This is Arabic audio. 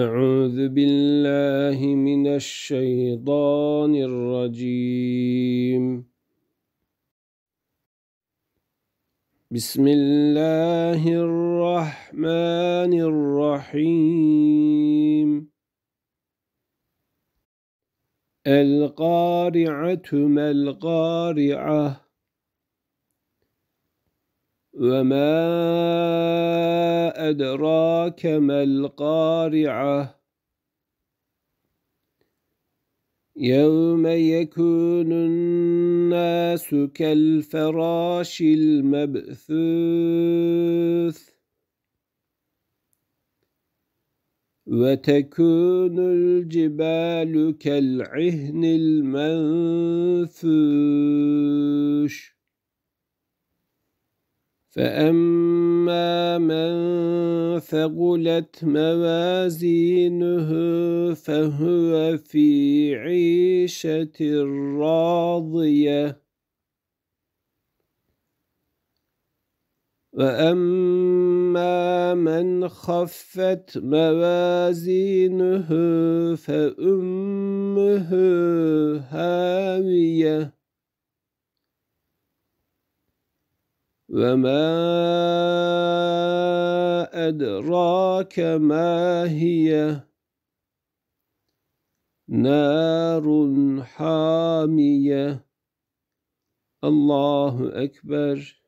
أعوذ بالله من الشيطان الرجيم بسم الله الرحمن الرحيم القارعة ما القارعة وما أدراك ما القارعة يوم يكون الناس كالفراش المبثوث وتكون الجبال كالعهن المنفوش فأما من ثقلت موازينه فهو في عيشة راضية وأما من خفت موازينه فأمه هاوية وما أدراك ما هي نار حامية الله أكبر